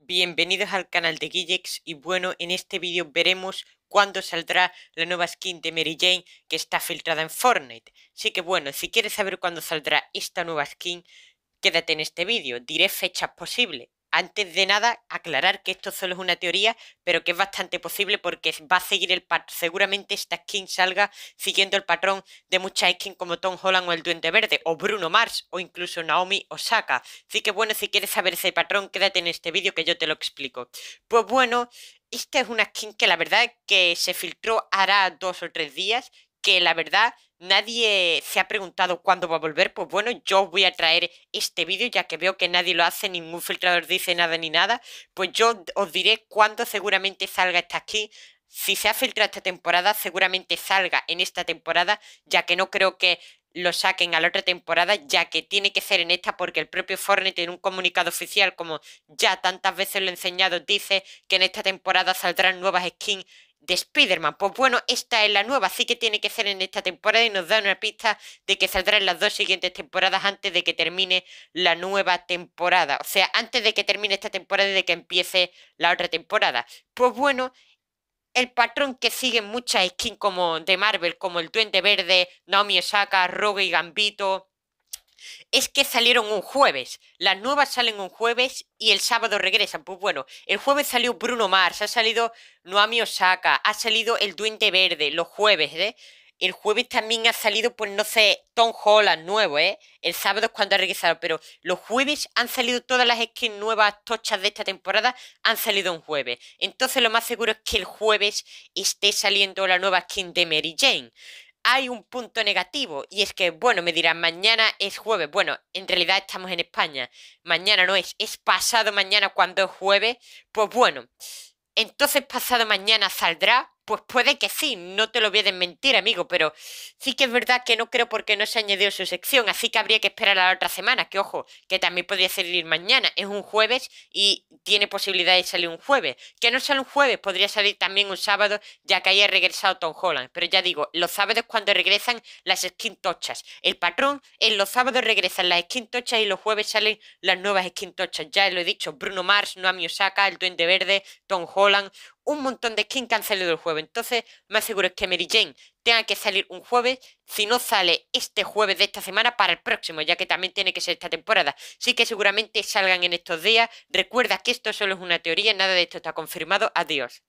Bienvenidos al canal de Guillex y bueno, en este vídeo veremos cuándo saldrá la nueva skin de Mary Jane que está filtrada en Fortnite. Así que bueno, si quieres saber cuándo saldrá esta nueva skin, quédate en este vídeo, diré fechas posibles antes de nada, aclarar que esto solo es una teoría, pero que es bastante posible porque va a seguir el patrón. Seguramente esta skin salga siguiendo el patrón de muchas skins como Tom Holland o el Duende Verde, o Bruno Mars, o incluso Naomi Osaka. Así que bueno, si quieres saber ese patrón, quédate en este vídeo que yo te lo explico. Pues bueno, esta es una skin que la verdad es que se filtró hará dos o tres días que la verdad nadie se ha preguntado cuándo va a volver, pues bueno, yo voy a traer este vídeo, ya que veo que nadie lo hace, ningún filtrador dice nada ni nada, pues yo os diré cuándo seguramente salga esta skin. Si se ha filtrado esta temporada, seguramente salga en esta temporada, ya que no creo que lo saquen a la otra temporada, ya que tiene que ser en esta, porque el propio Fortnite en un comunicado oficial, como ya tantas veces lo he enseñado, dice que en esta temporada saldrán nuevas skins de Spider-Man. Pues bueno, esta es la nueva, así que tiene que ser en esta temporada y nos da una pista de que saldrá en las dos siguientes temporadas antes de que termine la nueva temporada. O sea, antes de que termine esta temporada y de que empiece la otra temporada. Pues bueno, el patrón que siguen muchas skins como de Marvel, como el Duende Verde, Naomi Osaka, Rogue y Gambito, es que salieron un jueves. Las nuevas salen un jueves y el sábado regresan. Pues bueno, el jueves salió Bruno Mars, ha salido Noami Osaka, ha salido El Duende Verde los jueves, ¿eh? El jueves también ha salido, pues no sé, Tom Holland nuevo, ¿eh? El sábado es cuando ha regresado, pero los jueves han salido todas las skins nuevas tochas de esta temporada, han salido un jueves. Entonces lo más seguro es que el jueves esté saliendo la nueva skin de Mary Jane hay un punto negativo y es que, bueno, me dirán, mañana es jueves. Bueno, en realidad estamos en España. Mañana no es, es pasado mañana cuando es jueves. Pues bueno, entonces pasado mañana saldrá pues puede que sí, no te lo voy a desmentir, amigo, pero sí que es verdad que no creo porque no se ha añadido su sección, así que habría que esperar a la otra semana, que ojo, que también podría salir mañana, es un jueves y tiene posibilidad de salir un jueves. Que no sale un jueves, podría salir también un sábado, ya que haya regresado Tom Holland. Pero ya digo, los sábados cuando regresan las skin tochas. El patrón, en los sábados regresan las skin tochas y los jueves salen las nuevas skin tochas. Ya lo he dicho, Bruno Mars, Noami Osaka, el Duende Verde, Tom Holland, un montón de skins que han salido el jueves. Entonces, más seguro es que Mary Jane tenga que salir un jueves. Si no sale este jueves de esta semana, para el próximo, ya que también tiene que ser esta temporada. Sí que seguramente salgan en estos días. Recuerda que esto solo es una teoría, nada de esto está confirmado. Adiós.